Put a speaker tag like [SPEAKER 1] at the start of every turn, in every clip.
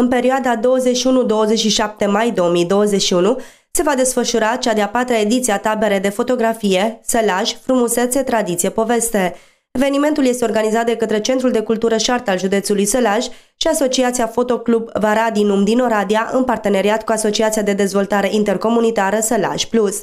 [SPEAKER 1] În perioada 21-27 mai 2021 se va desfășura cea de-a patra ediție a taberei de fotografie, sălaj, frumusețe, tradiție, poveste. Evenimentul este organizat de către Centrul de Cultură și Artă al județului Sălaj și Asociația Fotoclub Varadinum din Oradea în parteneriat cu Asociația de Dezvoltare Intercomunitară Sălaj Plus.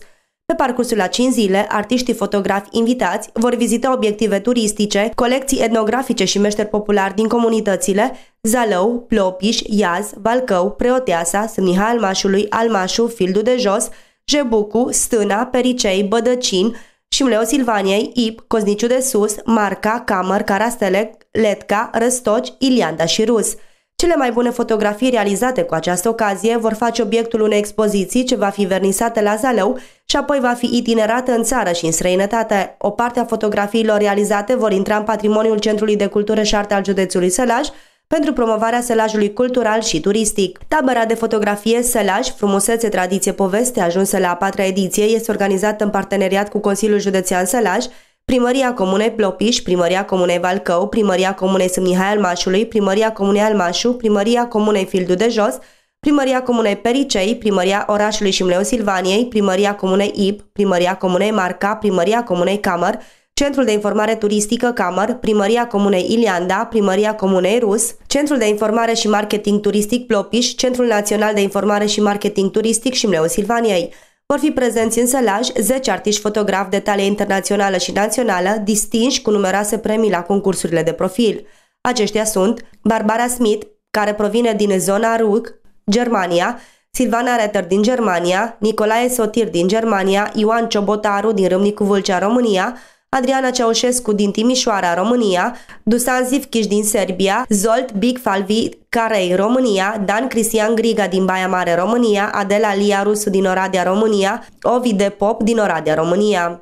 [SPEAKER 1] Pe parcursul a 5 zile, artiștii fotografi invitați vor vizita obiective turistice, colecții etnografice și meșteri populari din comunitățile Zalău, Plopiș, Iaz, Balcău, Preoteasa, Sâmniha Almașului, Almașu, Fildu de Jos, Jebucu, Stâna, Pericei, Bădăcin, Șimleu Silvaniei, Ip, Cozniciu de Sus, Marca, Camăr, Carastele, Letca, Răstoci, Ilianda și Rus – cele mai bune fotografii realizate cu această ocazie vor face obiectul unei expoziții ce va fi vernisată la Zalău și apoi va fi itinerată în țară și în străinătate. O parte a fotografiilor realizate vor intra în patrimoniul Centrului de Cultură și Arte al județului Sălaj, pentru promovarea sălajului cultural și turistic. Tabăra de fotografie Sălaj, frumusețe, tradiție, poveste, ajunsă la a patra ediție, este organizată în parteneriat cu Consiliul Județean Sălaj, Primăria Comunei Plopiș, Primăria Comunei Valcău, Primăria Comunei Sâmnihai Almașului, Primăria Comunei Almașu, Primăria Comunei Fildu de Jos, Primăria Comunei Pericei, Primăria Orașului Șimleu Silvaniei, Primăria Comunei Ip, Primăria Comunei Marca, Primăria Comunei Camăr, Centrul de Informare Turistică Camăr, Primăria Comunei Ilianda, Primăria Comunei Rus, Centrul de Informare și Marketing Turistic Plopiș, Centrul Național de Informare și Marketing Turistic Șimleu Silvaniei. Vor fi prezenți în sălaj 10 artiști fotografi de talie internațională și națională, distinși cu numeroase premii la concursurile de profil. Aceștia sunt Barbara Smith, care provine din zona RUC, Germania, Silvana Retter din Germania, Nicolae Sotir din Germania, Ioan Ciobotaru din Râmnicu Vâlcea, România, Adriana Ceaușescu din Timișoara, România, Dusan Zivchiș din Serbia, Zolt Big Falvi Carei, România, Dan Cristian Griga din Baia Mare, România, Adela Lia Rusu din Oradea, România, Ovid de Pop din Oradea, România.